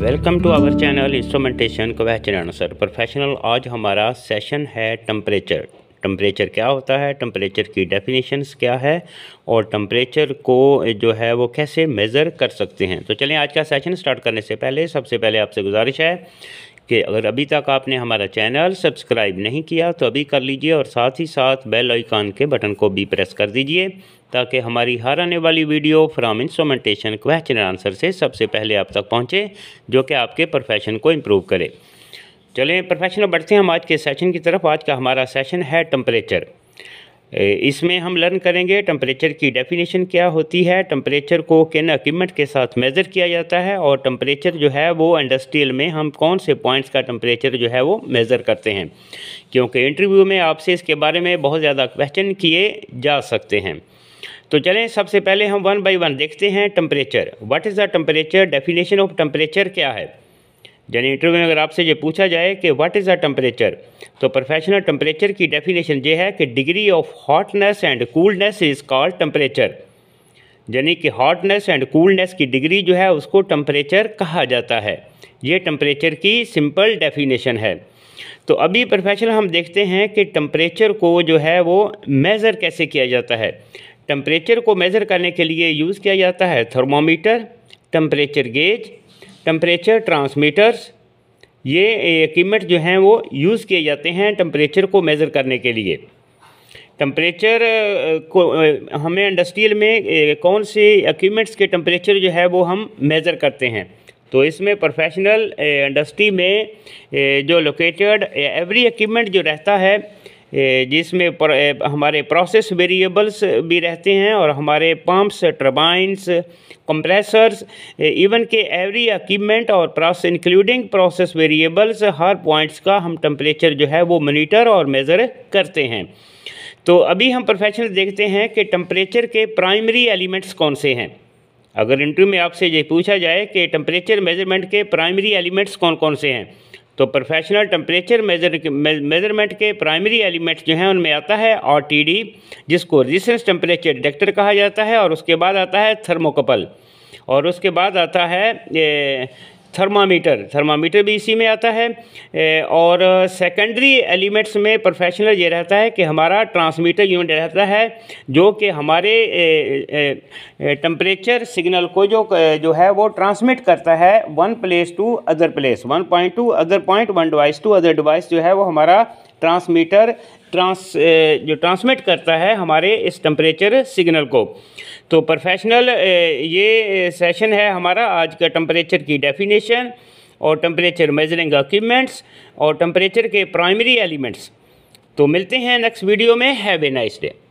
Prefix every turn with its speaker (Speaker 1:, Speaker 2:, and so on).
Speaker 1: welcome to our channel instrumentation question answer professional आज हमारा session है टम्परेचर टम्परेचर क्या होता है टम्परेचर की डेफिनेशंस क्या है और टम्परेचर को जो है वो कैसे मेज़र कर सकते हैं तो चलें आज का सेशन स्टार्ट करने से पहले सबसे पहले आपसे गुजारिश है कि अगर अभी तक आपने हमारा चैनल सब्सक्राइब नहीं किया तो अभी कर लीजिए और साथ ही साथ बेल आइकान के बटन को भी प्रेस कर दीजिए ताकि हमारी हर आने वाली video from instrumentation question answer से सबसे पहले आप तक पहुँचे जो कि आपके प्रोफेशन को इम्प्रूव करे चलें प्रोफेशनल बढ़ते हैं हम आज के सेशन की तरफ आज का हमारा सेशन है टम्परेचर इसमें हम लर्न करेंगे टम्परेचर की डेफिनेशन क्या होती है टम्परेचर को किन अक्यूमेंट के साथ मेज़र किया जाता है और टम्परेचर जो है वो इंडस्ट्रियल में हम कौन से पॉइंट्स का टम्परेचर जो है वो मेज़र करते हैं क्योंकि इंटरव्यू में आपसे इसके बारे में बहुत ज़्यादा क्वेश्चन किए जा सकते हैं तो चलें सबसे पहले हम वन बाई वन देखते हैं temperature what is the temperature definition of temperature क्या है यानी इंटरव्यू में अगर आपसे ये पूछा जाए कि व्हाट इज़ अ टेम्परेचर तो प्रोफेशनल टेम्परेचर की डेफिनेशन ये है कि degree of hotness and coolness is called temperature यानी कि हॉटनेस एंड कूलनेस की डिग्री जो है उसको टेम्परेचर कहा जाता है ये टम्परेचर की सिंपल डेफिनेशन है तो अभी प्रोफेशनल हम देखते हैं कि टम्परेचर को जो है वो मेज़र कैसे किया जाता है टम्परेचर को मेज़र करने के लिए यूज़ किया जाता है thermometer temperature gauge temperature transmitters ये इक्विपमेंट जो हैं वो यूज़ किए जाते हैं टम्परेचर को मेज़र करने के लिए टम्परेचर को हमें इंडस्ट्रियल में कौन से इक्विपमेंट्स के टम्परेचर जो है वो हम मेज़र करते हैं तो इसमें प्रोफेशनल इंडस्ट्री में जो लोकेटेड एवरी इक्विपमेंट जो रहता है जिसमें हमारे प्रोसेस वेरिएबल्स भी रहते हैं और हमारे पम्प्स टर्बाइंस कंप्रेसर्स इवन के एवरी इक्विपमेंट और प्रोसेस इंक्लूडिंग प्रोसेस वेरिएबल्स हर पॉइंट्स का हम टम्परेचर जो है वो मोनीटर और मेज़र करते हैं तो अभी हम प्रोफेशनल देखते हैं कि टम्परेचर के प्राइमरी एलिमेंट्स कौन से हैं अगर इंटरव्यू में आपसे ये पूछा जाए कि टम्परेचर मेजरमेंट के प्राइमरी एलिमेंट्स कौन कौन से हैं तो प्रोफेशनल टेम्परेचर मेजर मेजरमेंट के प्राइमरी एलिमेंट जो हैं उनमें आता है आर टी डी जिसको रिसेंस टेम्परेचर डिटेक्टर कहा जाता है और उसके बाद आता है थर्मोकपल और उसके बाद आता है थर्मामीटर थर्मामीटर भी इसी में आता है और सेकेंडरी एलिमेंट्स में प्रोफेशनल ये रहता है कि हमारा ट्रांसमीटर यूनिट रहता है जो कि हमारे टम्परेचर सिग्नल को जो जो है वो ट्रांसमिट करता है one place to other place one point to other point one device to other device जो है वो हमारा ट्रांसमीटर ट्रांस जो ट्रांसमिट करता है हमारे इस टम्परेचर सिग्नल को तो प्रोफेशनल ये सेशन है हमारा आज का टम्परेचर की डेफिनेशन और टम्परेचर मेजरिंग इक्विपमेंट्स और टम्परेचर के प्राइमरी एलिमेंट्स तो मिलते हैं नेक्स्ट वीडियो में हैव ए नाइस डे